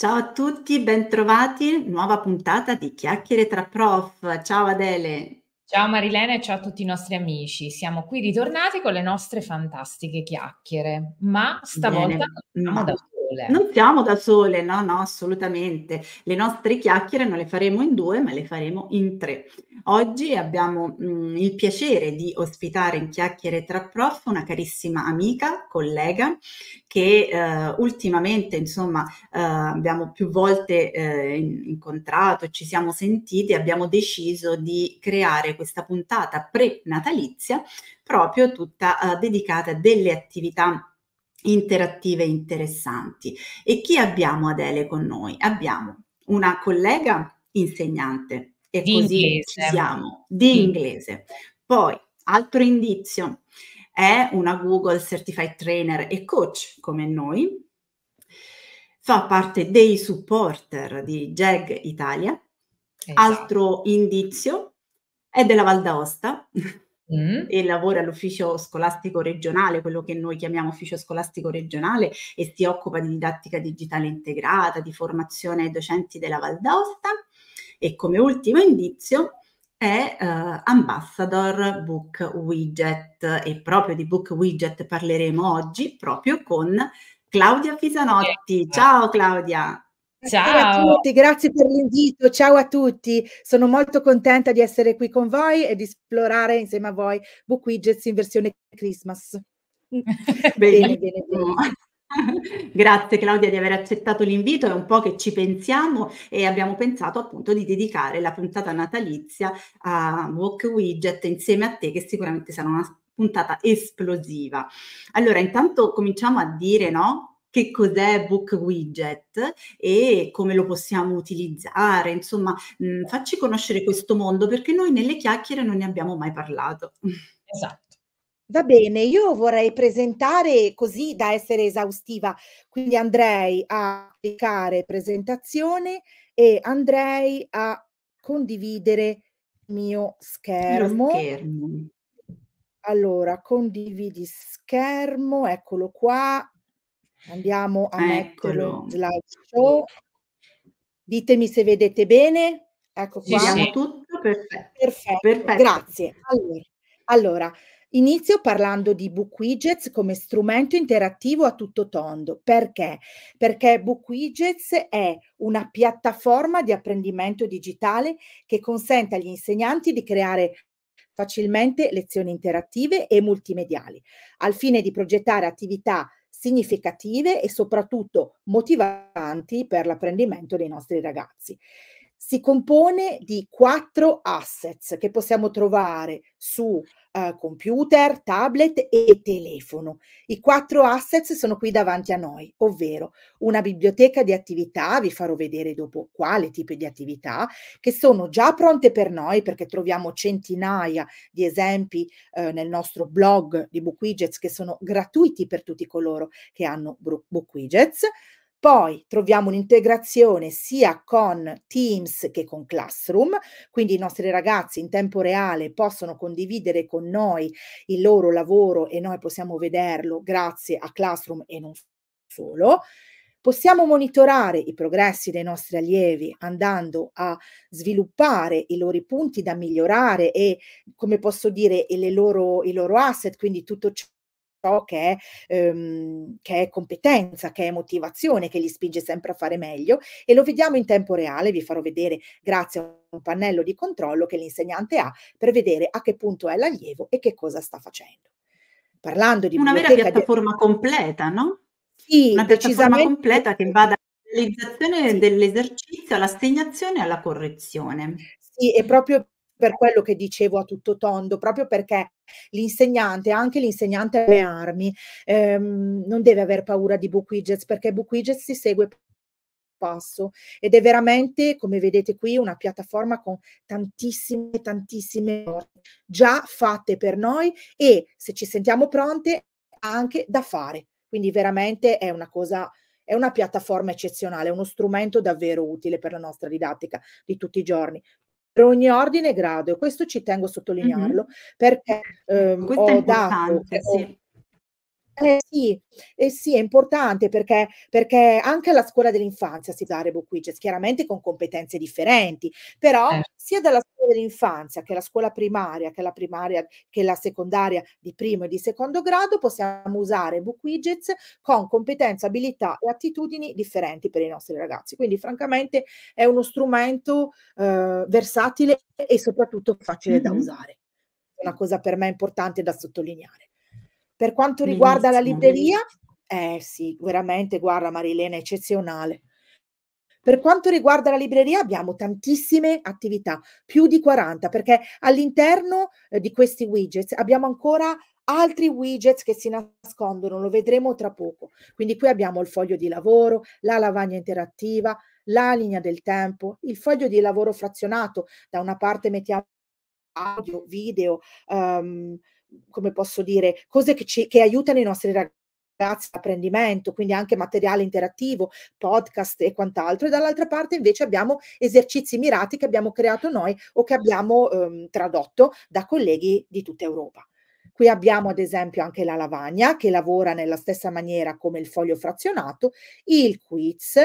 Ciao a tutti, bentrovati, nuova puntata di Chiacchiere tra Prof. Ciao Adele. Ciao Marilena e ciao a tutti i nostri amici. Siamo qui ritornati con le nostre fantastiche chiacchiere, ma stavolta Bene, ma... da sole. Non siamo da sole, no, no, assolutamente. Le nostre chiacchiere non le faremo in due, ma le faremo in tre. Oggi abbiamo mh, mm, il piacere di ospitare in chiacchiere tra prof una carissima amica, collega, che eh, ultimamente, insomma, eh, abbiamo più volte eh, incontrato, ci siamo sentiti e abbiamo deciso di creare questa puntata pre-natalizia proprio tutta eh, dedicata a delle attività interattive interessanti. E chi abbiamo Adele con noi? Abbiamo una collega insegnante e di così inglese. ci siamo, di mm. inglese. Poi, altro indizio, è una Google Certified Trainer e coach come noi, fa parte dei supporter di JAG Italia. Esatto. Altro indizio, è della Val d'Aosta. Mm. e lavora all'ufficio scolastico regionale, quello che noi chiamiamo ufficio scolastico regionale, e si occupa di didattica digitale integrata, di formazione ai docenti della Val d'Aosta. E come ultimo indizio è uh, Ambassador Book Widget e proprio di Book Widget parleremo oggi proprio con Claudia Fisanotti. Ciao Claudia! Ciao a tutti, grazie per l'invito, ciao a tutti, sono molto contenta di essere qui con voi e di esplorare insieme a voi Book Widgets in versione Christmas. bene, bene, bene. Grazie Claudia di aver accettato l'invito, è un po' che ci pensiamo e abbiamo pensato appunto di dedicare la puntata natalizia a Walk Widget insieme a te che sicuramente sarà una puntata esplosiva. Allora intanto cominciamo a dire no, che cos'è Book Widget e come lo possiamo utilizzare, insomma, mh, mm, facci conoscere questo mondo perché noi nelle chiacchiere non ne abbiamo mai parlato. Esatto. Va bene, io vorrei presentare così da essere esaustiva, quindi andrei a cliccare presentazione e andrei a condividere il mio schermo. schermo. Allora, condividi schermo, eccolo qua, Andiamo a Eccolo. slide show. Ditemi se vedete bene. Ecco qua. Vediamo tutto, perfetto. perfetto. perfetto. Grazie. Allora, allora, inizio parlando di Book Widgets come strumento interattivo a tutto tondo. Perché? Perché Book Widgets è una piattaforma di apprendimento digitale che consente agli insegnanti di creare facilmente lezioni interattive e multimediali, al fine di progettare attività significative e soprattutto motivanti per l'apprendimento dei nostri ragazzi. Si compone di quattro assets che possiamo trovare su eh, computer, tablet e telefono. I quattro assets sono qui davanti a noi, ovvero una biblioteca di attività, vi farò vedere dopo quale tipo di attività, che sono già pronte per noi perché troviamo centinaia di esempi eh, nel nostro blog di BookWidgets che sono gratuiti per tutti coloro che hanno BookWidgets. Poi troviamo un'integrazione sia con Teams che con Classroom, quindi i nostri ragazzi in tempo reale possono condividere con noi il loro lavoro e noi possiamo vederlo grazie a Classroom e non solo. Possiamo monitorare i progressi dei nostri allievi andando a sviluppare i loro punti da migliorare e, come posso dire, loro, i loro asset, quindi tutto ciò ciò che è, ehm, che è competenza, che è motivazione, che li spinge sempre a fare meglio e lo vediamo in tempo reale, vi farò vedere grazie a un pannello di controllo che l'insegnante ha per vedere a che punto è l'allievo e che cosa sta facendo. Parlando di una vera piattaforma di... completa, no? Sì, una piattaforma completa che vada dalla sì. dell'esercizio all'assegnazione e alla correzione. Sì, è proprio per quello che dicevo a tutto tondo, proprio perché l'insegnante, anche l'insegnante alle armi, ehm, non deve aver paura di Book Widgets perché Book Widgets si segue passo ed è veramente, come vedete qui, una piattaforma con tantissime, tantissime cose già fatte per noi e se ci sentiamo pronte anche da fare. Quindi veramente è una cosa è una piattaforma eccezionale, è uno strumento davvero utile per la nostra didattica di tutti i giorni per ogni ordine e grado. E questo ci tengo a sottolinearlo mm-hmm. perché ehm, ho dato, sì. ho, eh sì, eh sì, è importante perché, perché anche alla scuola dell'infanzia si dà Rebo Quizzes, chiaramente con competenze differenti, però eh. sia dalla scuola dell'infanzia che la scuola primaria, che la primaria, che la secondaria di primo e di secondo grado, possiamo usare Rebo Quizzes con competenze, abilità e attitudini differenti per i nostri ragazzi. Quindi francamente è uno strumento eh, versatile e soprattutto facile mm-hmm. da usare. una cosa per me importante da sottolineare. Per quanto riguarda la libreria, eh sì, veramente, guarda Marilena, eccezionale. Per quanto riguarda la libreria abbiamo tantissime attività, più di 40, perché all'interno eh, di questi widgets abbiamo ancora altri widgets che si nascondono, lo vedremo tra poco. Quindi qui abbiamo il foglio di lavoro, la lavagna interattiva, la linea del tempo, il foglio di lavoro frazionato, da una parte mettiamo audio, video, um, come posso dire, cose che, ci, che aiutano i nostri ragazzi all'apprendimento, quindi anche materiale interattivo, podcast e quant'altro, e dall'altra parte invece abbiamo esercizi mirati che abbiamo creato noi o che abbiamo ehm, tradotto da colleghi di tutta Europa. Qui abbiamo ad esempio anche la lavagna che lavora nella stessa maniera come il foglio frazionato, il quiz,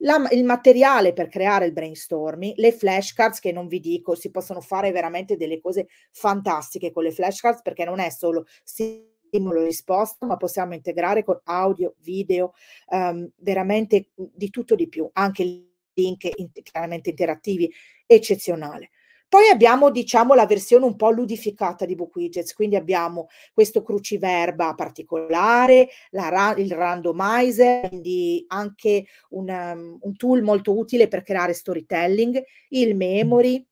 la, il materiale per creare il brainstorming, le flashcards che non vi dico, si possono fare veramente delle cose fantastiche con le flashcards perché non è solo stimolo risposta, ma possiamo integrare con audio, video, um, veramente mhmm, di tutto di più, anche link in, chiaramente interattivi, eccezionale. Poi abbiamo, diciamo, la versione un po' ludificata di Book Widgets, quindi abbiamo questo cruciverba particolare, ra- il randomizer, quindi anche un, um, un tool molto utile per creare storytelling, il memory,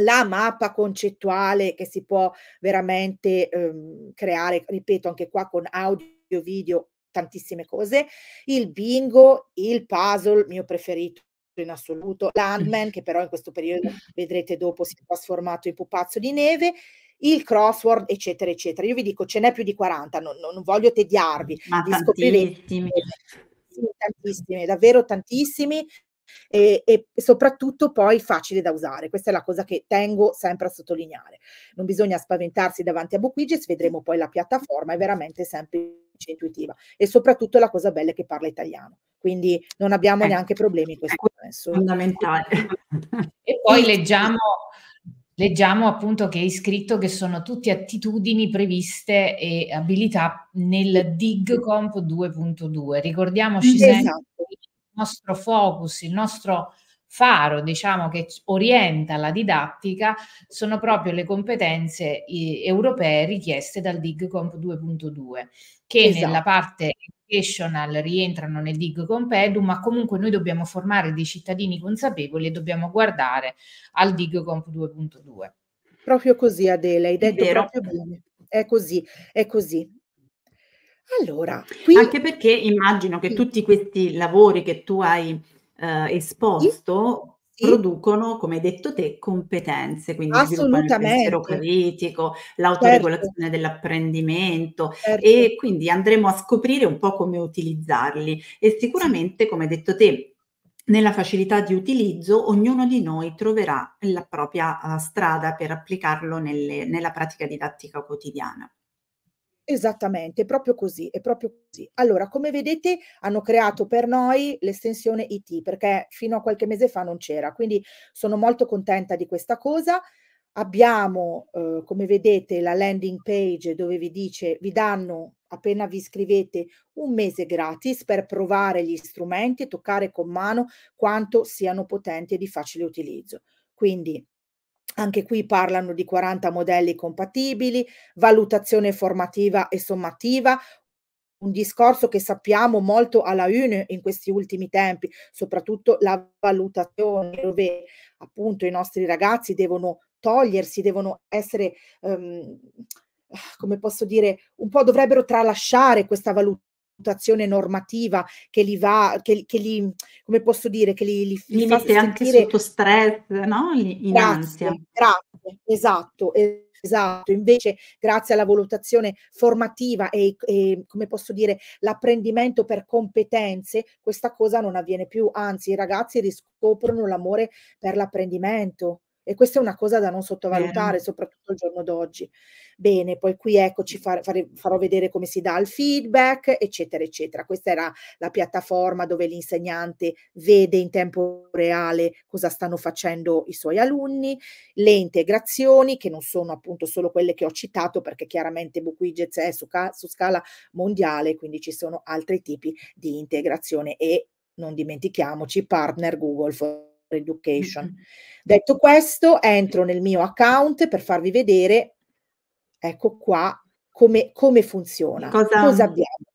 la mappa concettuale che si può veramente ehm, creare, ripeto, anche qua con audio, video, tantissime cose, il bingo, il puzzle, mio preferito in assoluto, Landman che però in questo periodo vedrete dopo si è trasformato in pupazzo di neve, il crossword eccetera eccetera. Io vi dico ce n'è più di 40, non, non voglio tediarvi, Ma li tantissimi. tantissimi, davvero tantissimi. E, e, soprattutto poi facile da usare. Questa è la cosa che tengo sempre a sottolineare. Non bisogna spaventarsi davanti a Bookwiges, vedremo poi la piattaforma, è veramente semplice e intuitiva e soprattutto la cosa bella è che parla italiano quindi non abbiamo ecco. neanche problemi in ecco, questo senso. Fondamentale. E poi leggiamo leggiamo appunto che è scritto che sono tutte attitudini previste e abilità nel DIG Comp 2.2. Ricordiamoci esatto. sempre il nostro focus, il nostro faro, diciamo, che orienta la didattica sono proprio le competenze eh, europee richieste dal DIG Comp 2.2, che esatto. nella parte educational rientrano nel DIG compedu, ma comunque noi dobbiamo formare dei cittadini consapevoli e dobbiamo guardare al DIG Comp 2.2. Proprio così Adele, hai detto Vero. proprio bene. È così, è così. Allora, qui... anche perché immagino che tutti questi lavori che tu hai eh, esposto producono, come hai detto te, competenze, quindi sviluppano il pensiero critico, certo. l'autoregolazione certo. dell'apprendimento certo. e quindi andremo a scoprire un po' come utilizzarli e sicuramente, come hai detto te, nella facilità di utilizzo ognuno di noi troverà la propria uh, strada per applicarlo nelle, nella pratica didattica quotidiana. Esattamente, proprio così, è proprio così. Allora, come vedete, hanno creato per noi l'estensione IT perché fino a qualche mese fa non c'era, quindi sono molto contenta di questa cosa. Abbiamo, eh, come vedete, la landing page dove vi dice, vi danno appena vi iscrivete un mese gratis per provare gli strumenti e toccare con mano quanto siano potenti e di facile utilizzo. Quindi anche qui parlano di 40 modelli compatibili, valutazione formativa e sommativa, un discorso che sappiamo molto alla UNE in questi ultimi tempi, soprattutto la valutazione dove appunto i nostri ragazzi devono togliersi, devono essere, um, come posso dire, un po' dovrebbero tralasciare questa valutazione valutazione normativa che li va, che, che li, come posso dire, che li, li, li mette anche sotto stress, no? In grazie, ansia. Grazie, esatto. esatto. Esatto, invece grazie alla valutazione formativa e, e, come posso dire l'apprendimento per competenze, questa cosa non avviene più, anzi i ragazzi riscoprono l'amore per l'apprendimento. E questa è una cosa da non sottovalutare, Bene. soprattutto al giorno d'oggi. Bene, poi qui eccoci, far, fare, farò vedere come si dà il feedback, eccetera, eccetera. Questa era la piattaforma dove l'insegnante vede in tempo reale cosa stanno facendo i suoi alunni, le integrazioni, che non sono appunto solo quelle che ho citato, perché chiaramente Buquigez è su, su scala mondiale, quindi ci sono altri tipi di integrazione e non dimentichiamoci partner Google for Education. Mm-hmm. Detto questo, entro nel mio account per farvi vedere, ecco qua, come, come funziona. Cosa, cosa, abbiamo?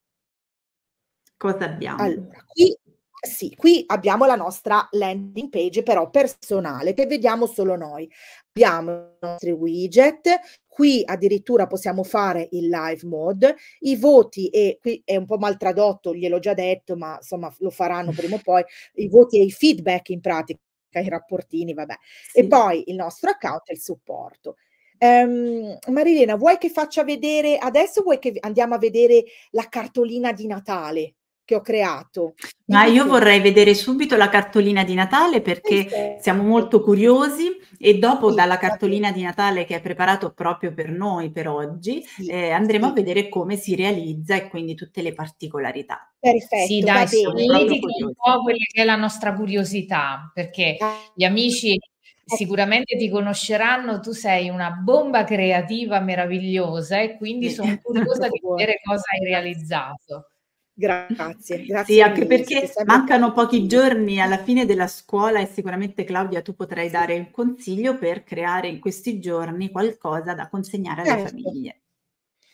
Cosa abbiamo? Allora, qui, sì, qui abbiamo la nostra landing page, però personale, che vediamo solo noi. Abbiamo i nostri widget, qui addirittura possiamo fare il live mode, i voti e qui è un po' mal tradotto, gliel'ho già detto, ma insomma lo faranno prima o poi, i voti e i feedback in pratica, i rapportini, vabbè. Sì. E poi il nostro account e il supporto. Um, Marilena, vuoi che faccia vedere adesso? Vuoi che andiamo a vedere la cartolina di Natale che ho creato? Ma io vorrei vedere subito la cartolina di Natale perché esatto. siamo molto curiosi e dopo dalla cartolina di Natale che è preparato proprio per noi per oggi, eh, andremo a vedere come si realizza e quindi tutte le particolarità. Perfetto. Sì, dai, solletica un po' quella che è la nostra curiosità, perché eh. gli amici eh. sicuramente ti conosceranno, tu sei una bomba creativa meravigliosa e quindi sono curiosa di vedere cosa hai realizzato. Grazie, grazie. Sì, anche perché mancano pochi giorni alla fine della scuola e sicuramente Claudia tu potrai dare un consiglio per creare in questi giorni qualcosa da consegnare alle certo. famiglie.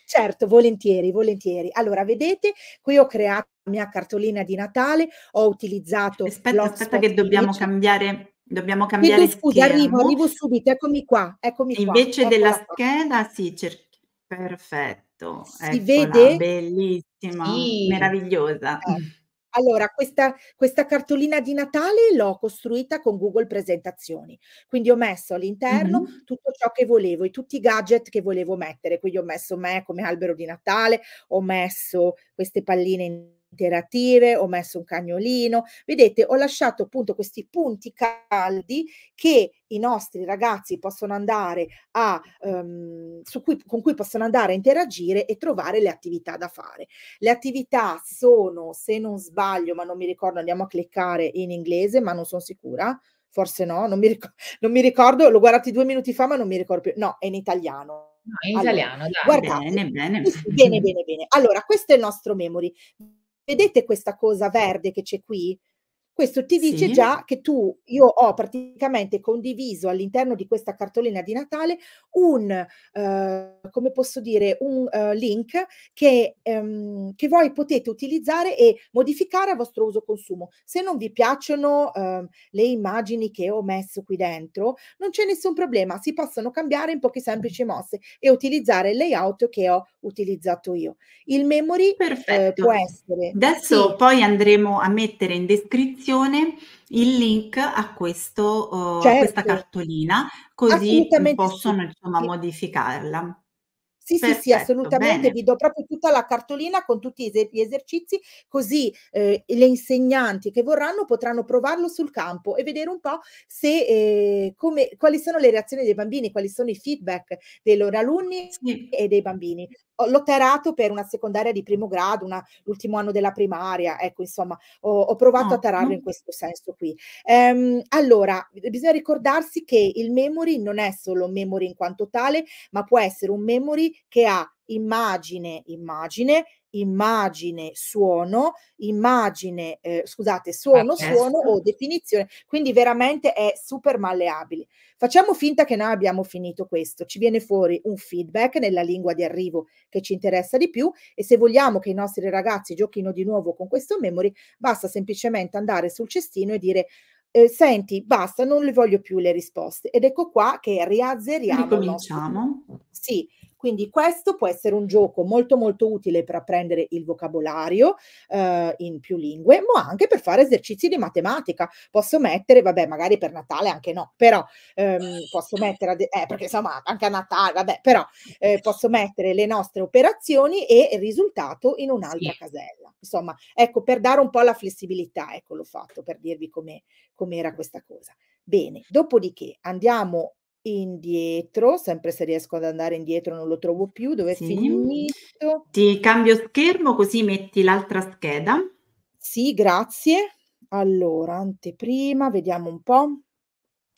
Certo, volentieri, volentieri. Allora, vedete, qui ho creato la mia cartolina di Natale, ho utilizzato... Aspetta, aspetta che dobbiamo invece... cambiare, dobbiamo cambiare scusa, arrivo, arrivo subito, eccomi qua, eccomi Invece eccola della qua. scheda, sì, cerchi... perfetto. Si Eccola, vede? Bellissimo bellissima, sì. meravigliosa. Eh. Allora, questa, questa, cartolina di Natale l'ho costruita con Google Presentazioni, quindi ho messo all'interno mm-hmm. tutto ciò che volevo, e tutti i gadget che volevo mettere, quindi ho messo me come albero di Natale, ho messo queste palline in interattive, ho messo un cagnolino, vedete ho lasciato appunto questi punti caldi che i nostri ragazzi possono andare a, um, cui, con cui possono andare a interagire e trovare le attività da fare. Le attività sono, se non sbaglio, ma non mi ricordo, andiamo a cliccare in inglese, ma non sono sicura, forse no, non mi, ricordo, non mi ricordo l'ho guardato due minuti fa, ma non mi ricordo più, no, è in italiano. No, in allora, dai. Guardate, bene, bene. bene, bene, bene. Allora, questo è il nostro memory vedete questa cosa verde che c'è qui? questo ti dice sì. già che tu, io ho praticamente condiviso all'interno di questa cartolina di Natale un, eh, come posso dire, un eh, link che, ehm, che, voi potete utilizzare e modificare a vostro uso consumo. Se non vi piacciono ehm, le immagini che ho messo qui dentro, non c'è nessun problema, si possono cambiare in poche semplici mosse e utilizzare il layout che ho utilizzato io. Il memory eh, può essere... Adesso sì. poi andremo a mettere in descrizione descrizione il link a, questo, certo. a questa certo. cartolina, così possono insomma, modificarla. Sì, Perfetto, sì, sì, assolutamente. Bene. Vi do proprio tutta la cartolina con tutti gli esercizi, così eh, le insegnanti che vorranno potranno provarlo sul campo e vedere un po' se, eh, come, quali sono le reazioni dei bambini, quali sono i feedback dei loro alunni sì. e dei bambini. L'ho tarato per una secondaria di primo grado, una, l'ultimo anno della primaria, ecco, insomma, ho, ho provato oh, a tararlo no. in questo senso qui. Ehm, allora, bisogna ricordarsi che il memory non è solo memory in quanto tale, ma può essere un memory che ha immagine, immagine, immagine, suono, immagine, eh, scusate, suono, suono o definizione, quindi veramente è super malleabile. Facciamo finta che noi abbiamo finito questo, ci viene fuori un feedback nella lingua di arrivo che ci interessa di più e se vogliamo che i nostri ragazzi giochino di nuovo con questo memory, basta semplicemente andare sul cestino e dire eh, senti, basta, non le voglio più le risposte. Ed ecco qua che riazzeriamo. Ricominciamo. Nostro... Sì, quindi questo può essere un gioco molto molto utile per apprendere il vocabolario eh, in più lingue, ma anche per fare esercizi di matematica. Posso mettere, vabbè, magari per Natale anche no, però ehm, posso mettere, eh, perché insomma anche a Natale, vabbè, però eh, posso mettere le nostre operazioni e il risultato in un'altra sì. casella. Insomma, ecco, per dare un po' la flessibilità, ecco l'ho fatto, per dirvi come, com'era questa cosa. Bene, dopodiché andiamo indietro, sempre se riesco ad andare indietro non lo trovo più, dove sì. è finito? Ti cambio schermo così metti l'altra scheda. Sì, grazie. Allora, anteprima, vediamo un po'.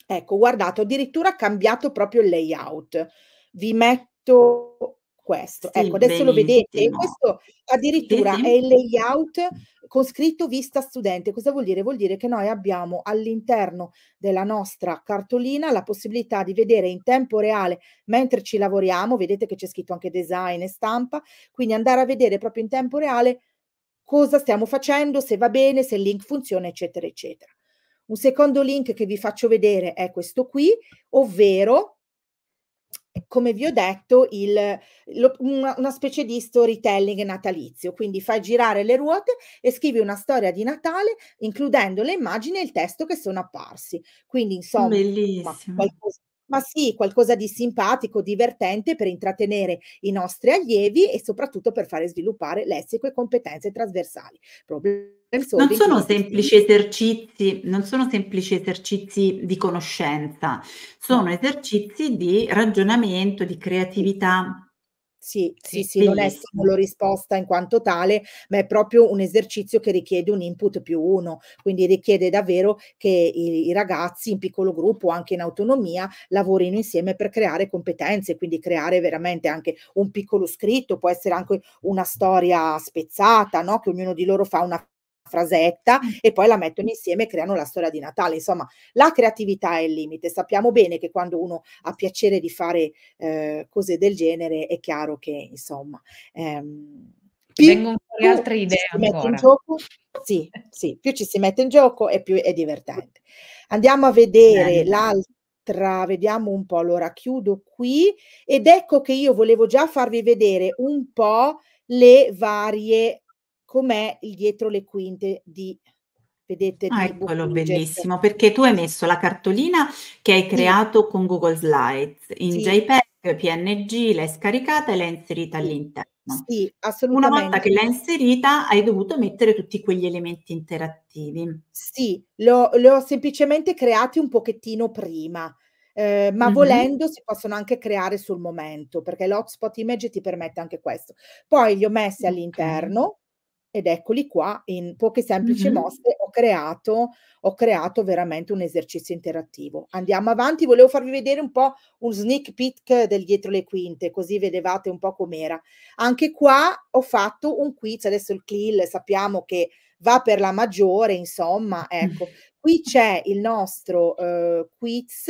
Ecco, guardate, ho addirittura cambiato proprio il layout. Vi metto questo. Sì, ecco, adesso benissimo. lo vedete. Questo addirittura è il layout con scritto vista studente. Cosa vuol dire? Vuol dire che noi abbiamo all'interno della nostra cartolina la possibilità di vedere in tempo reale mentre ci lavoriamo, vedete che c'è scritto anche design e stampa, quindi andare a vedere proprio in tempo reale cosa stiamo facendo, se va bene, se il link funziona, eccetera, eccetera. Un secondo link che vi faccio vedere è questo qui, ovvero come vi ho detto, il, lo, una, una, specie di storytelling natalizio, quindi fai girare le ruote e scrivi una storia di Natale includendo le immagini e il testo che sono apparsi. Quindi insomma, qualcosa ma sì, qualcosa di simpatico, divertente per intrattenere i nostri allievi e soprattutto per fare sviluppare lessico e competenze trasversali. non sono semplici esercizi, non sono semplici esercizi di conoscenza, sono esercizi di ragionamento, di creatività, sì, sì, sì, non è solo risposta in quanto tale, ma è proprio un esercizio che richiede un input più uno, quindi richiede davvero che i, i ragazzi in piccolo gruppo, anche in autonomia, lavorino insieme per creare competenze, quindi creare veramente anche un piccolo scritto, può essere anche una storia spezzata, no? che ognuno di loro fa una frasetta mm. e poi la mettono insieme e creano la storia di Natale. Insomma, la creatività è il limite. Sappiamo bene che quando uno ha piacere di fare eh, cose del genere, è chiaro che, insomma, ehm, più vengono fuori altre idee. Si mette in gioco, sì, sì, più ci si mette in gioco e più è divertente. Andiamo a vedere l'altro vediamo un po', allora chiudo qui ed ecco che io volevo già farvi vedere un po' le varie com'è il dietro le quinte di vedete ah, eccolo bellissimo perché tu hai messo la cartolina che hai creato con Google Slides in sì. JPEG, PNG, l'hai scaricata e l'hai inserita sì. all'interno. Sì, assolutamente. Una volta che l'hai inserita hai dovuto mettere tutti quegli elementi interattivi. Sì, li ho semplicemente creati un pochettino prima. Eh, ma mm-hmm. volendo si possono anche creare sul momento perché l'hotspot image ti permette anche questo. Poi li ho messi all'interno, ed eccoli qua, in poche semplici mm-hmm. mosse ho creato, ho creato veramente un esercizio interattivo. Andiamo avanti, volevo farvi vedere un po' un sneak peek del dietro le quinte, così vedevate un po' com'era. Anche qua ho fatto un quiz, adesso il kill sappiamo che va per la maggiore, insomma, ecco. Qui c'è il nostro eh, quiz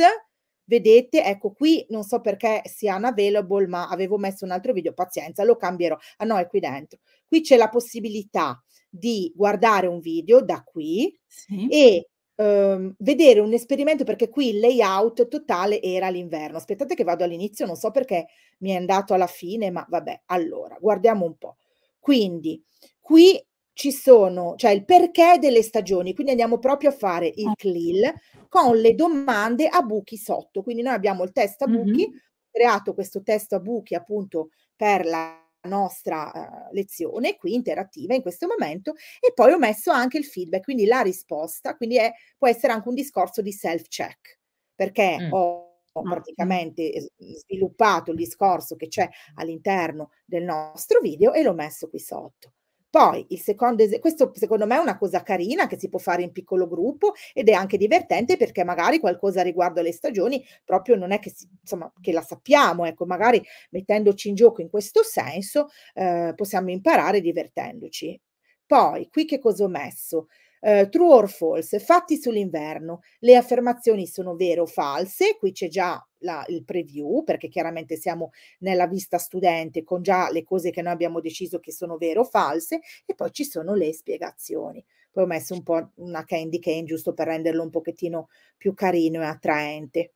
vedete, ecco qui, non so perché sia unavailable, ma avevo messo un altro video, pazienza, lo cambierò. Ah no, è qui dentro. Qui c'è la possibilità di guardare un video da qui sì. e Um, vedere un esperimento perché qui il layout totale era l'inverno. Aspettate che vado all'inizio, non so perché mi è andato alla fine, ma vabbè, allora guardiamo un po'. Quindi qui ci sono, cioè il perché delle stagioni, quindi andiamo proprio a fare il CLIL con le domande a buchi sotto, quindi noi abbiamo il test a buchi, mm-hmm. creato questo test a buchi appunto per la nostra uh, lezione qui interattiva in questo momento e poi ho messo anche il feedback, quindi la risposta, quindi è, può essere anche un discorso di self-check, perché mm. ho ah, praticamente sviluppato il discorso che c'è all'interno del nostro video e l'ho messo qui sotto. Poi il secondo esempio, questo secondo me è una cosa carina che si può fare in piccolo gruppo ed è anche divertente perché magari qualcosa riguardo alle stagioni proprio non è che, si, insomma, che la sappiamo, ecco, magari mettendoci in gioco in questo senso eh, possiamo imparare divertendoci. Poi qui che cosa ho messo? eh, true or false, fatti sull'inverno, le affermazioni sono vere o false, qui c'è già la, il preview perché chiaramente siamo nella vista studente con già le cose che noi abbiamo deciso che sono vere o false e poi ci sono le spiegazioni. Poi ho messo un po' una candy cane giusto per renderlo un pochettino più carino e attraente.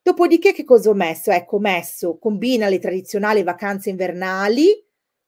Dopodiché che cosa ho messo? Ecco, ho messo combina le tradizionali vacanze invernali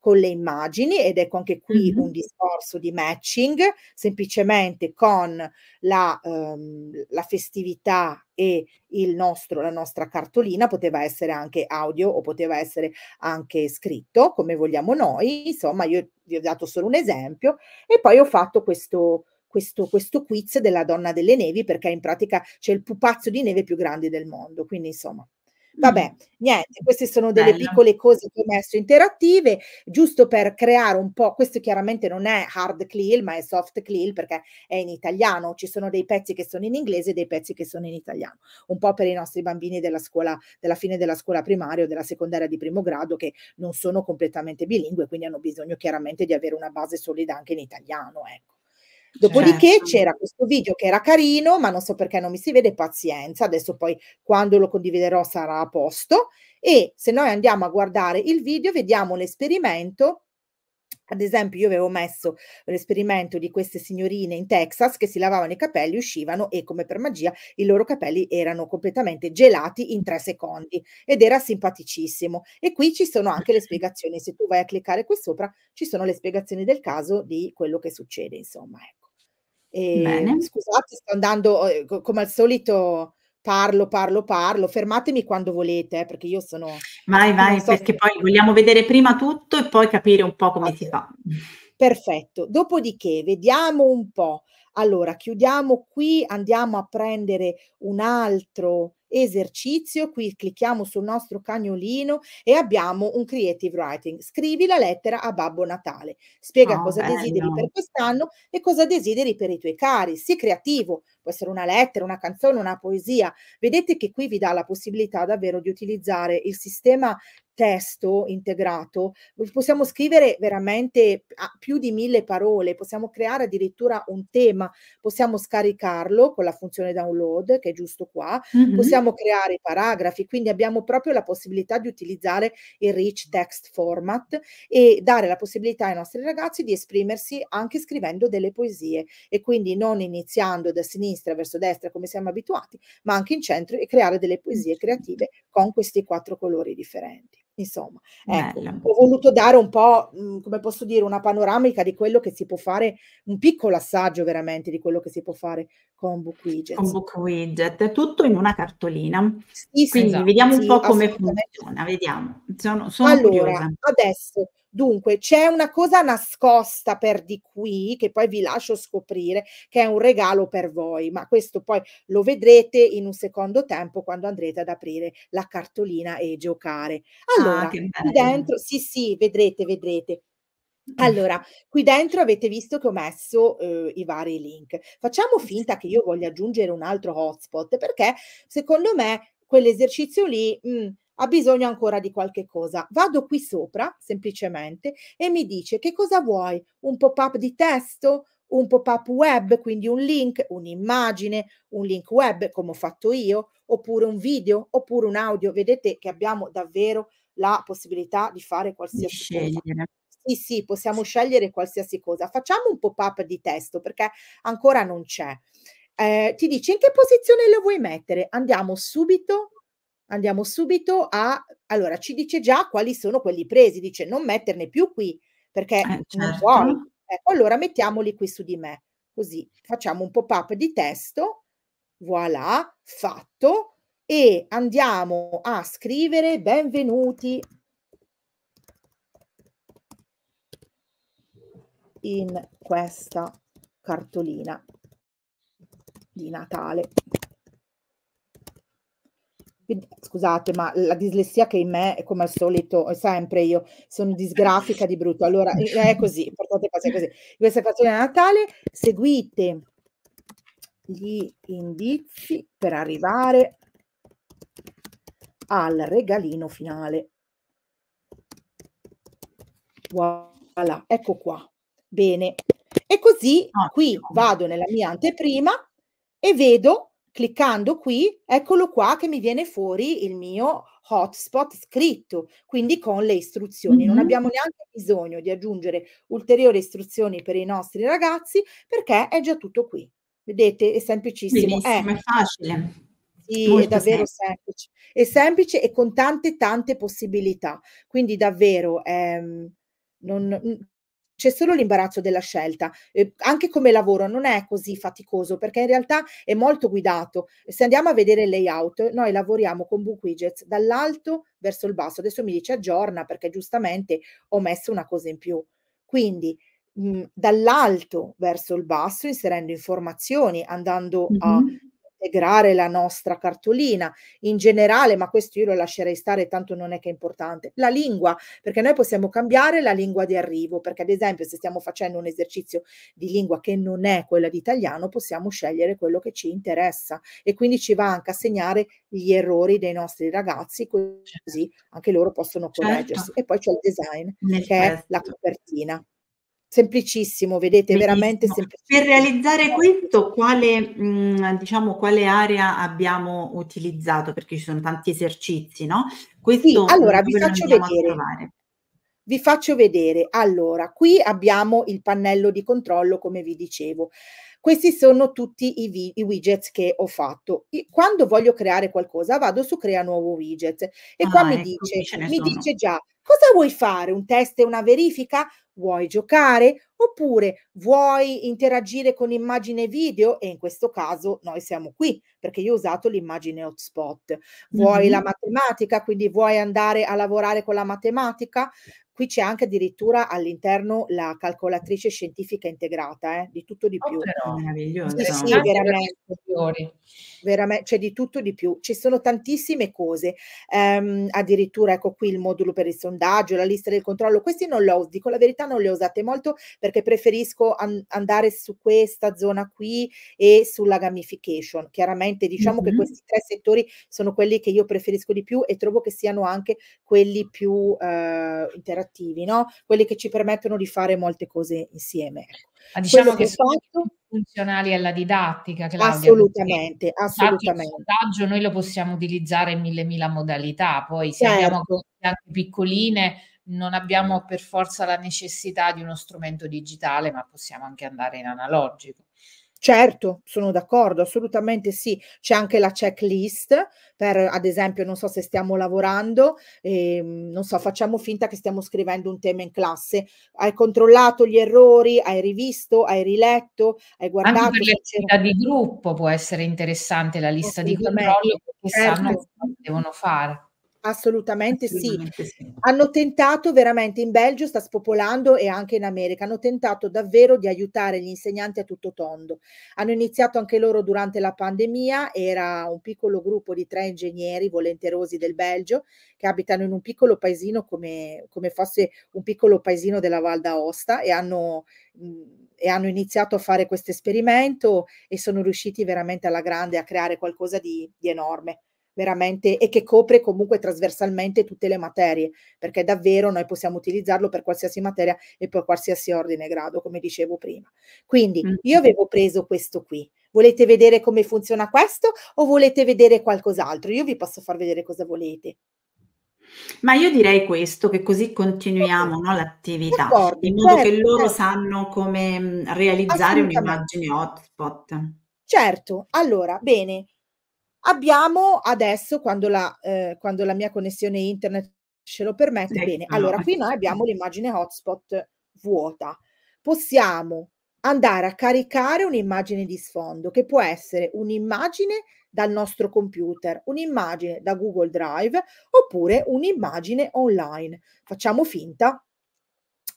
con le immagini ed ecco anche qui mm-hmm. un discorso di matching, semplicemente con la, um, la festività e il nostro, la nostra cartolina poteva essere anche audio o poteva essere anche scritto come vogliamo noi, insomma io vi ho dato solo un esempio e poi ho fatto questo, questo, questo quiz della donna delle nevi perché in pratica c'è il pupazzo di neve più grande del mondo, quindi insomma Vabbè, niente, queste sono delle Bello. piccole cose che ho messo interattive, giusto per creare un po', questo chiaramente non è hard cleal, ma è soft cleal perché è in italiano, ci sono dei pezzi che sono in inglese e dei pezzi che sono in italiano, un po' per i nostri bambini della scuola, della fine della scuola primaria o della secondaria di primo grado che non sono completamente bilingue, quindi hanno bisogno chiaramente di avere una base solida anche in italiano, ecco. Dopodiché certo. c'era questo video che era carino, ma non so perché non mi si vede, pazienza, adesso poi quando lo condividerò sarà a posto. E se noi andiamo a guardare il video, vediamo l'esperimento ad esempio, io avevo messo l'esperimento di queste signorine in Texas che si lavavano i capelli, uscivano e come per magia i loro capelli erano completamente gelati in tre secondi ed era simpaticissimo. E qui ci sono anche le spiegazioni, se tu vai a cliccare qui sopra ci sono le spiegazioni del caso di quello che succede, insomma. Ecco. E, Bene. Ehm, scusate, sto andando uhm, come al solito. Parlo, parlo, parlo, fermatemi quando volete, eh, perché io sono. Vai, vai, so perché se... poi vogliamo vedere prima tutto e poi capire un po' come allora. si fa. Perfetto, dopodiché vediamo un po'. Allora, chiudiamo qui, andiamo a prendere un altro esercizio, qui clicchiamo sul nostro cagnolino e abbiamo un creative writing. Scrivi la lettera a Babbo Natale, spiega oh, cosa bello. desideri per quest'anno e cosa desideri per i tuoi cari, sii creativo, può essere una lettera, una canzone, una poesia. Vedete che qui vi dà la possibilità davvero di utilizzare il sistema testo integrato, possiamo scrivere veramente più di mille parole, possiamo creare addirittura un tema, possiamo scaricarlo con la funzione download che è giusto qua, mm-hmm. possiamo creare paragrafi, quindi abbiamo proprio la possibilità di utilizzare il rich text format e dare la possibilità ai nostri ragazzi di esprimersi anche scrivendo delle poesie e quindi non iniziando da sinistra sinistra verso destra come siamo abituati, ma anche in centro e creare delle poesie creative con questi quattro colori differenti. Insomma, ecco, ho voluto dare un po', mm, come posso dire, una panoramica di quello che si può fare, un piccolo assaggio veramente di quello che si può fare con Book Widget. Con Book Widget, tutto in una cartolina. Sì, Quindi esatto, vediamo un po' come funziona, vediamo. Sono, sono allora, curiosa. adesso Dunque, c'è una cosa nascosta per di qui che poi vi lascio scoprire, che è un regalo per voi, ma questo poi lo vedrete in un secondo tempo quando andrete ad aprire la cartolina e giocare. Ah, allora, ah, qui dentro, sì, sì, vedrete, vedrete. Mm. Allora, qui dentro avete visto che ho messo eh, i vari link. Facciamo finta che io voglia aggiungere un altro hotspot perché secondo me quell'esercizio lì mh, mm, ha bisogno ancora di qualche cosa. Vado qui sopra, semplicemente, e mi dice che cosa vuoi? Un pop-up di testo? Un pop-up web, quindi un link, un'immagine, un link web come ho fatto io, oppure un video, oppure un audio. Vedete che abbiamo davvero la possibilità di fare qualsiasi di cosa. Sì, sì, possiamo scegliere qualsiasi cosa. Facciamo un pop-up di testo perché ancora non c'è. Eh, ti dice in che posizione lo vuoi mettere. Andiamo subito Andiamo subito a... Allora, ci dice già quali sono quelli presi, dice non metterne più qui perché eh, certo. non vuoi. Ecco, allora mettiamoli qui su di me, così facciamo un pop-up di testo, voilà, fatto, e andiamo a scrivere benvenuti in questa cartolina di Natale. Quindi, scusate, ma la dislessia che in me, come al solito, sempre io sono disgrafica di brutto. Allora, è così, portate cose così. Questa canzone di Natale, seguite gli indizi per arrivare al regalino finale. Voilà, ecco qua. Bene. E così qui vado nella mia anteprima e vedo cliccando qui, eccolo qua che mi viene fuori il mio hotspot scritto, quindi con le istruzioni. Mm-hmm. Non abbiamo neanche bisogno di aggiungere ulteriori istruzioni per i nostri ragazzi perché è già tutto qui. Vedete, è semplicissimo. è, è facile. Sì, Molto è davvero semplice. semplice. È semplice e con tante, tante possibilità. Quindi davvero... Ehm, non, c'è solo l'imbarazzo della scelta. Eh, anche come lavoro non è così faticoso perché in realtà è molto guidato. Se andiamo a vedere il layout, noi lavoriamo con Book Widgets dall'alto verso il basso. Adesso mi dice aggiorna perché giustamente ho messo una cosa in più. Quindi mhmm, dall'alto verso il basso, inserendo informazioni, andando mm-hmm. a integrare la nostra cartolina. In generale, ma questo io lo lascerei stare, tanto non è che è importante, la lingua, perché noi possiamo cambiare la lingua di arrivo, perché ad esempio se stiamo facendo un esercizio di lingua che non è quella di italiano, possiamo scegliere quello che ci interessa e quindi ci va anche a segnare gli errori dei nostri ragazzi, così certo. anche loro possono certo. correggersi. Certo. E poi c'è il design, Nel che testo. è la copertina. Semplicissimo, vedete, veramente semplicissimo. Per realizzare questo, quale, mh, mm, diciamo, quale area abbiamo utilizzato? Perché ci sono tanti esercizi, no? Questo sì, allora vi faccio vedere. Vi faccio vedere. Allora, qui abbiamo il pannello di controllo, come vi dicevo. Questi sono tutti i, i widget che ho fatto. I quando voglio creare qualcosa, vado su crea nuovo widget e ah, qua ecco mi, dice, mi dice già cosa vuoi fare? Un test e una verifica? vuoi giocare oppure vuoi interagire con immagine video e in questo caso noi siamo qui perché io ho usato l'immagine hotspot. Vuoi mm-hmm. la matematica, quindi vuoi andare a lavorare con la matematica, Qui c'è anche addirittura all'interno la calcolatrice scientifica integrata, eh, di tutto di oh, più. Oh, però, Sì, sì, veramente. veramente, c'è di tutto di più. Ci sono tantissime cose, ehm, addirittura ecco qui il modulo per il sondaggio, la lista del controllo, questi non l'ho, dico la verità, non le ho usate molto perché preferisco an- andare su questa zona qui e sulla gamification. Chiaramente diciamo mm-hmm. che questi tre settori sono quelli che io preferisco di più e trovo che siano anche quelli più eh, interattivi alternativi, no? quelli che ci permettono di fare molte cose insieme. Ecco. Ma diciamo che, che sono fatto, funzionali alla didattica, Claudia, Assolutamente, assolutamente. Il vantaggio noi lo possiamo utilizzare in mille mila modalità, poi se certo. abbiamo cose anche piccoline non abbiamo per forza la necessità di uno strumento digitale, ma possiamo anche andare in analogico. Certo, sono d'accordo, assolutamente sì. C'è anche la checklist per, ad esempio, non so se stiamo lavorando, ehm, non so, facciamo finta che stiamo scrivendo un tema in classe. Hai controllato gli errori, hai rivisto, hai riletto, hai guardato. Anche per le attività di gruppo può essere interessante la lista di controllo che certo. sanno cosa devono fare. Assolutamente, Assolutamente sì. sì. Hanno tentato veramente in Belgio, sta spopolando e anche in America, hanno tentato davvero di aiutare gli insegnanti a tutto tondo. Hanno iniziato anche loro durante la pandemia, era un piccolo gruppo di tre ingegneri volenterosi del Belgio che abitano in un piccolo paesino come, come fosse un piccolo paesino della Val d'Aosta e hanno, mh, mm, e hanno iniziato a fare questo esperimento e sono riusciti veramente alla grande a creare qualcosa di, di enorme veramente e che copre comunque trasversalmente tutte le materie, perché davvero noi possiamo utilizzarlo per qualsiasi materia e per qualsiasi ordine e grado, come dicevo prima. Quindi io avevo preso questo qui. Volete vedere come funziona questo o volete vedere qualcos'altro? Io vi posso far vedere cosa volete. Ma io direi questo, che così continuiamo no, l'attività, D'accordo, in modo certo, che loro certo. sanno come mhmm, realizzare un'immagine hotspot. Certo, allora, bene, Abbiamo adesso, quando la, eh, quando la mia connessione internet ce lo permette, eh, bene, no. allora qui noi certo. abbiamo l'immagine hotspot vuota. Possiamo andare a caricare un'immagine di sfondo che può essere un'immagine dal nostro computer, un'immagine da Google Drive oppure un'immagine online. Facciamo finta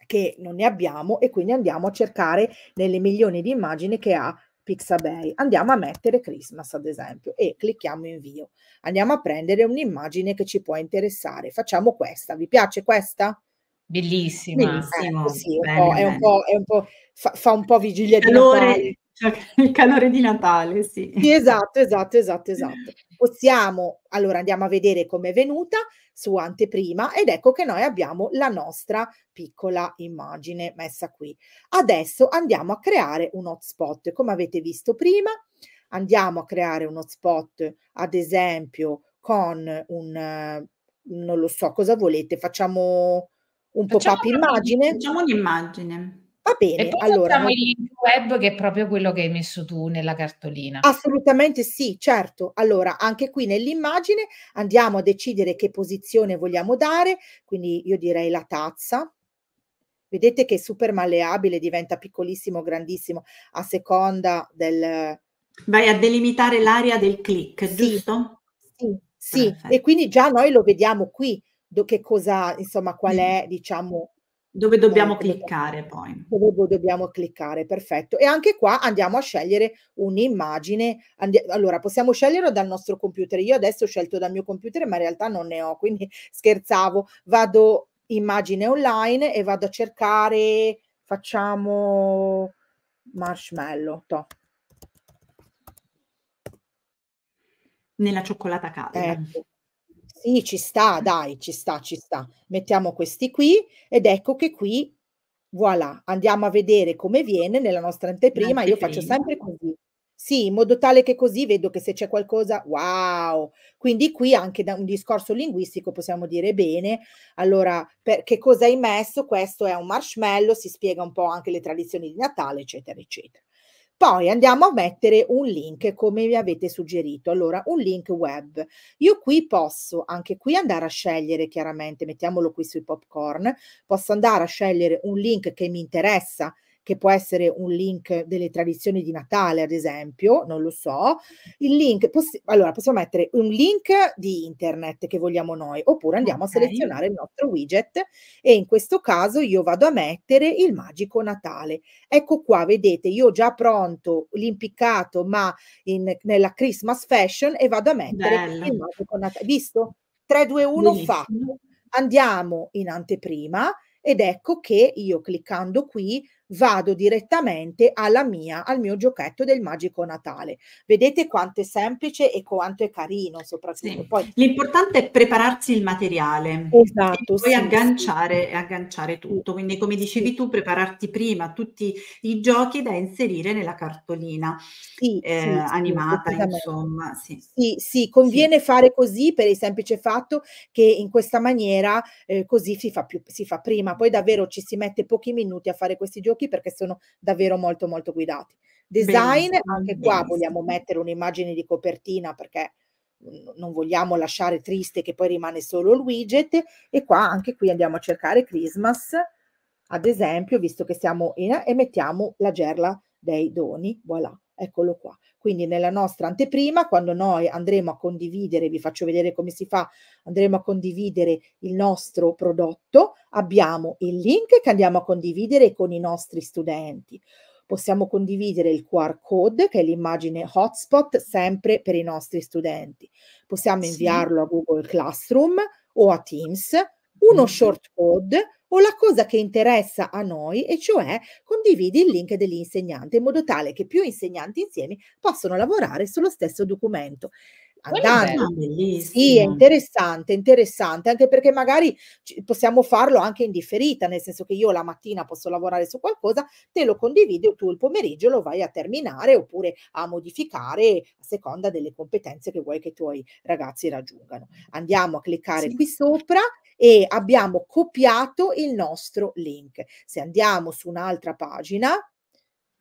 che non ne abbiamo e quindi andiamo a cercare nelle milioni di immagini che ha Pixabay. Andiamo a mettere Christmas, ad esempio, e clicchiamo invio. Andiamo a prendere un'immagine che ci può interessare. Facciamo questa. Vi piace questa? Bellissima. Bellissima. Eh, sì, bene, ecco, un è un po', è un po', fa, fa, un po' vigilia di Natale. Cioè, il calore di Natale, sì. sì. Esatto, esatto, esatto, esatto. Possiamo, allora andiamo a vedere com'è venuta, su anteprima ed ecco che noi abbiamo la nostra piccola immagine messa qui. Adesso andiamo a creare un hotspot. Come avete visto prima, andiamo a creare un hotspot, ad esempio, con un, non lo so cosa volete, facciamo un pop-up immagine. Facciamo un'immagine. Va bene, e poi allora. il link web che è proprio quello che hai messo tu nella cartolina. Assolutamente sì, certo. Allora, anche qui nell'immagine andiamo a decidere che posizione vogliamo dare, quindi io direi la tazza. Vedete che è super malleabile, diventa piccolissimo, grandissimo, a seconda del... Vai a delimitare l'area del click, sì, giusto? Sì, sì. e quindi già noi lo vediamo qui, che cosa, insomma, qual è, mm. diciamo, dove dobbiamo cliccare poi. Dove dobbiamo cliccare, perfetto. E anche qua andiamo a scegliere un'immagine. Andi- allora, possiamo scegliere dal nostro computer. Io adesso ho scelto dal mio computer, ma in realtà non ne ho, quindi scherzavo. Vado immagine online e vado a cercare, facciamo marshmallow. To. Nella cioccolata calda. Ecco sì, ci sta, dai, ci sta, ci sta. Mettiamo questi qui ed ecco che qui, voilà, andiamo a vedere come viene nella nostra anteprima. Io faccio sempre così. Sì, in modo tale che così vedo che se c'è qualcosa, wow! Quindi qui anche da un discorso linguistico possiamo dire bene, allora per che cosa hai messo? Questo è un marshmallow, si spiega un po' anche le tradizioni di Natale, eccetera, eccetera. Poi andiamo a mettere un link come vi avete suggerito, allora un link web. Io qui posso anche qui andare a scegliere chiaramente, mettiamolo qui sui popcorn, posso andare a scegliere un link che mi interessa che può essere un link delle tradizioni di Natale, ad esempio, non lo so. Il link, poss- allora possiamo mettere un link di internet che vogliamo noi, oppure andiamo okay. a selezionare il nostro widget e in questo caso io vado a mettere il magico Natale. Ecco qua, vedete, io ho già pronto l'impiccato, ma in, nella Christmas fashion e vado a mettere Bello. il magico Natale. Visto? 3, 2, 1, Benissimo. fatto. Andiamo in anteprima ed ecco che io cliccando qui vado direttamente alla mia, al mio giochetto del magico Natale. Vedete quanto è semplice e quanto è carino soprattutto. Sì. Poi... L'importante è prepararsi il materiale esatto, e poi sì, agganciare, sì. agganciare, tutto. Quindi come dicevi tu, prepararti prima tutti i giochi da inserire nella cartolina eh, animata, insomma. Sì, sì, conviene fare così per il semplice fatto che in questa maniera eh, così si fa, più, si fa prima. Poi davvero ci si mette pochi minuti a fare questi giochi videogiochi perché sono davvero molto molto guidati. Design, benissimo, anche qua benissimo. vogliamo mettere un'immagine di copertina perché non vogliamo lasciare triste che poi rimane solo il widget e qua anche qui andiamo a cercare Christmas ad esempio visto che siamo in e mettiamo la gerla dei doni voilà eccolo qua quindi nella nostra anteprima, quando noi andremo a condividere, vi faccio vedere come si fa, andremo a condividere il nostro prodotto, abbiamo il link che andiamo a condividere con i nostri studenti. Possiamo condividere il QR code, che è l'immagine hotspot, sempre per i nostri studenti. Possiamo sì. inviarlo a Google Classroom o a Teams, uno mm. short code o la cosa che interessa a noi, e cioè condividi il link dell'insegnante in modo tale che più insegnanti insieme possano lavorare sullo stesso documento. Ah, andando. È sì, è interessante, interessante, anche perché magari possiamo farlo anche in differita, nel senso che io la mattina posso lavorare su qualcosa, te lo condivido, tu il pomeriggio lo vai a terminare oppure a modificare a seconda delle competenze che vuoi che i tuoi ragazzi raggiungano. Andiamo a cliccare sì. qui sopra e abbiamo copiato il nostro link. Se andiamo su un'altra pagina,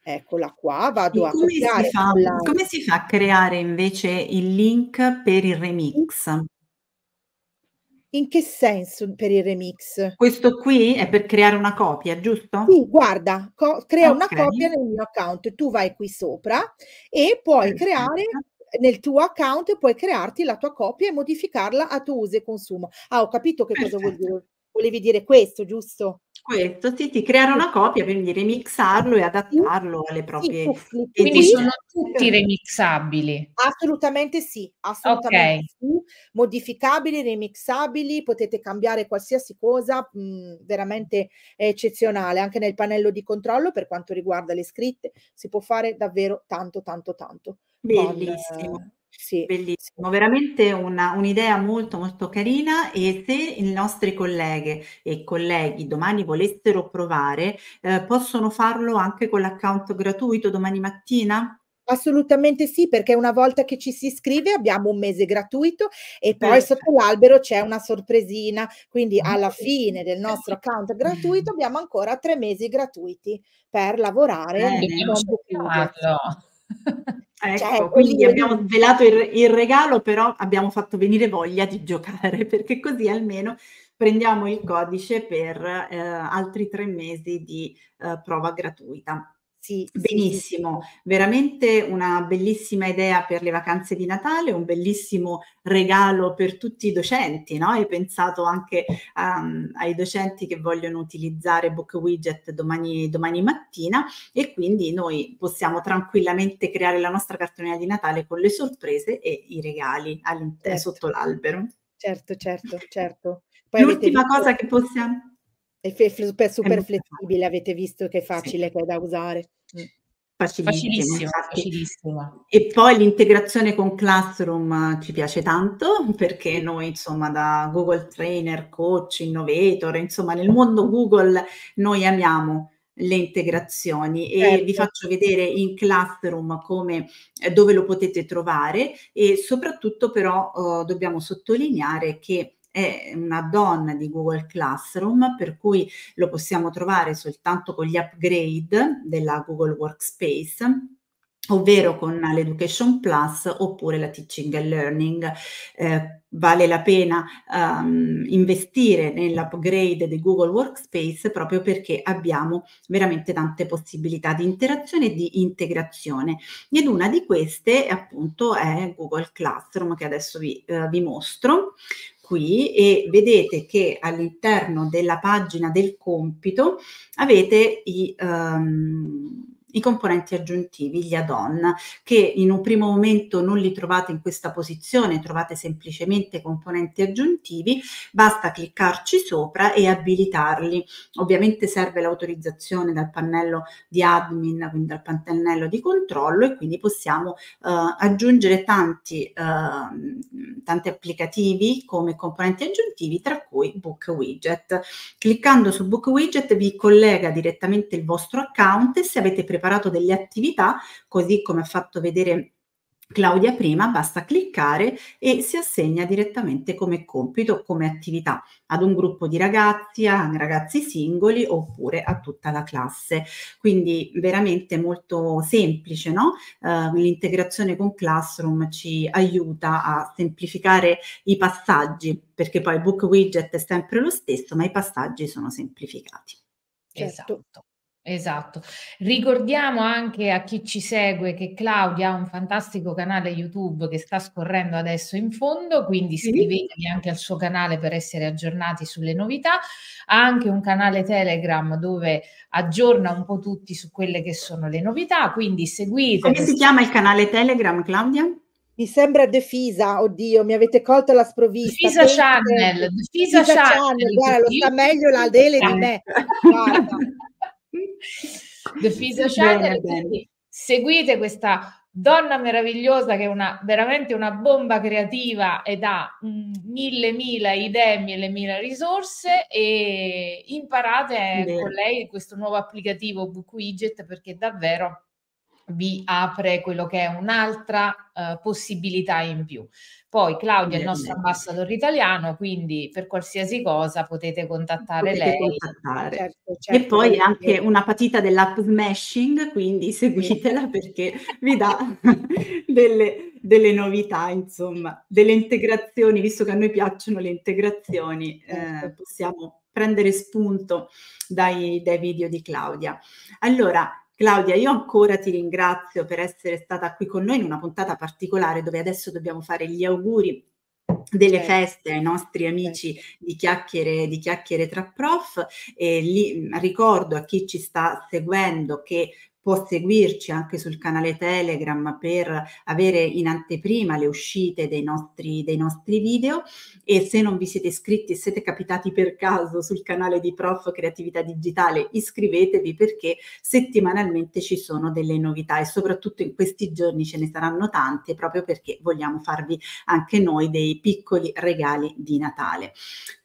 Eccola qua, vado e a come si, fa, la... come si fa a creare invece il link per il remix? In che senso per il remix? Questo qui è per creare una copia, giusto? Sì, guarda, co- crea okay. una copia nel mio account, tu vai qui sopra e puoi Perfetto. creare nel tuo account puoi crearti la tua copia e modificarla a tuo uso e consumo. Ah, ho capito che Perfetto. cosa vuol dire Volevi dire questo, giusto? Questo, sì, sì, creare una copia, quindi remixarlo e adattarlo alle proprie... Sì, quindi sono tutti remixabili? Assolutamente sì, assolutamente okay. sì. Modificabili, remixabili, potete cambiare qualsiasi cosa, mh, mhmm, veramente eccezionale. Anche nel pannello di controllo, per quanto riguarda le scritte, si può fare davvero tanto, tanto, tanto. Bellissimo. Con, sì, Bellissimo, sì. veramente una, un'idea molto molto carina e se i nostri colleghe e colleghi domani volessero provare, eh, possono farlo anche con l'account gratuito domani mattina? Assolutamente sì, perché una volta che ci si iscrive abbiamo un mese gratuito e poi Perfetto. sotto l'albero c'è una sorpresina, quindi ah, alla fine del nostro account gratuito abbiamo ancora tre mesi gratuiti per lavorare. Eh, Ecco, cioè, quindi abbiamo svelato il, il, regalo, però abbiamo fatto venire voglia di giocare, perché così almeno prendiamo il codice per eh, altri tre mesi di eh, prova gratuita. Sì, Benissimo, sì, sì. veramente una bellissima idea per le vacanze di Natale, un bellissimo regalo per tutti i docenti, no? Hai pensato anche um, ai docenti che vogliono utilizzare Book Widget domani, domani, mattina e quindi noi possiamo tranquillamente creare la nostra cartolina di Natale con le sorprese e i regali certo. sotto l'albero. Certo, certo, certo. Poi L'ultima cosa che possiamo... È super, super flessibile, avete visto che è facile sì. che è da usare. Mm. Facilissimo, facilissima, E poi l'integrazione con Classroom ci piace tanto perché noi, insomma, da Google Trainer, Coach, Innovator, insomma, nel mondo Google noi amiamo le integrazioni e certo. vi faccio vedere in Classroom come, eh, dove lo potete trovare e soprattutto però eh, dobbiamo sottolineare che è una donna di Google Classroom, per cui lo possiamo trovare soltanto con gli upgrade della Google Workspace ovvero con l'Education Plus oppure la Teaching and Learning. Eh, vale la pena um, investire nell'upgrade di Google Workspace proprio perché abbiamo veramente tante possibilità di interazione e di integrazione ed una di queste appunto è Google Classroom che adesso vi, eh, vi mostro qui e vedete che all'interno della pagina del compito avete i, um, i componenti aggiuntivi, gli add-on, che in un primo momento non li trovate in questa posizione, trovate semplicemente componenti aggiuntivi, basta cliccarci sopra e abilitarli. Ovviamente serve l'autorizzazione dal pannello di admin, quindi dal pannello di controllo e quindi possiamo eh, aggiungere tanti, eh, tanti applicativi come componenti aggiuntivi, tra cui Book Widget. Cliccando su Book Widget vi collega direttamente il vostro account e se avete preparato preparato delle attività, così come ha fatto vedere Claudia prima, basta cliccare e si assegna direttamente come compito, come attività ad un gruppo di ragazzi, a ragazzi singoli oppure a tutta la classe. Quindi veramente molto semplice, no? Eh, l'integrazione con Classroom ci aiuta a semplificare i passaggi, perché poi il book widget è sempre lo stesso, ma i passaggi sono semplificati. Esatto. Esatto. Ricordiamo anche a chi ci segue che Claudia ha un fantastico canale YouTube che sta scorrendo adesso in fondo, quindi iscrivetevi anche al suo canale per essere aggiornati sulle novità. Ha anche un canale Telegram dove aggiorna un po' tutti su quelle che sono le novità, quindi seguite. Come si chiama il canale Telegram, Claudia? mi sembra Defisa, oddio, mi avete colto la sprovvista. Defisa Channel, Defisa Channel, guarda, lo sta meglio la Dele di me. Guarda. The Physio Channel. seguite questa donna meravigliosa che è una, veramente una bomba creativa ed ha mm, mille, mille idee, mille, mille risorse e imparate Bene. con lei questo nuovo applicativo Book Widget perché davvero vi apre quello che è un'altra uh, possibilità in più. Poi Claudia è il nostro ambassador italiano, quindi per qualsiasi cosa potete contattare potete lei. Contattare. Certo, certo. E poi anche una patita dell'app smashing, quindi seguitela perché vi dà delle, delle, novità, insomma, delle integrazioni, visto che a noi piacciono le integrazioni, eh, certo. possiamo prendere spunto dai, dai video di Claudia. Allora, Claudia, io ancora ti ringrazio per essere stata qui con noi in una puntata particolare dove adesso dobbiamo fare gli auguri delle certo. feste ai nostri amici certo. di, chiacchiere, di chiacchiere tra prof e lì ricordo a chi ci sta seguendo che può seguirci anche sul canale Telegram per avere in anteprima le uscite dei nostri, dei nostri video e se non vi siete iscritti e siete capitati per caso sul canale di Prof Creatività Digitale iscrivetevi perché settimanalmente ci sono delle novità e soprattutto in questi giorni ce ne saranno tante proprio perché vogliamo farvi anche noi dei piccoli regali di Natale.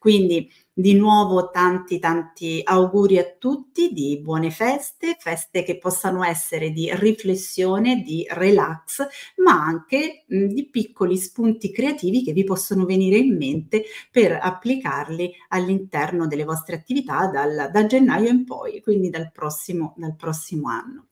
Quindi di nuovo tanti tanti auguri a tutti di buone feste, feste che possano essere di riflessione, di relax, ma anche mh, di piccoli spunti creativi che vi possono venire in mente per applicarli all'interno delle vostre attività dal, da gennaio in poi, quindi dal prossimo, dal prossimo anno.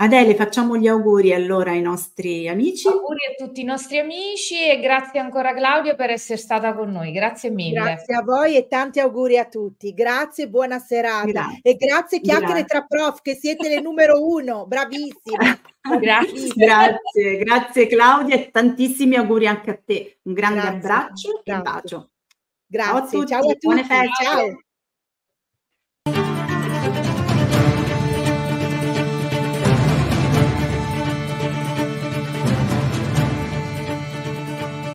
Adele, facciamo gli auguri allora ai nostri amici. Auguri a tutti i nostri amici e grazie ancora Claudia per essere stata con noi. Grazie mille. Grazie a voi e tanti auguri a tutti. Grazie, buona serata. Grazie. E grazie chiacchiere grazie. tra prof che siete le numero uno, bravissime. grazie. grazie, grazie Claudia e tantissimi auguri anche a te. Un grande abbraccio e un bacio. Grazie, ciao a tutti. Ciao a tutti. Buone feste. Ciao.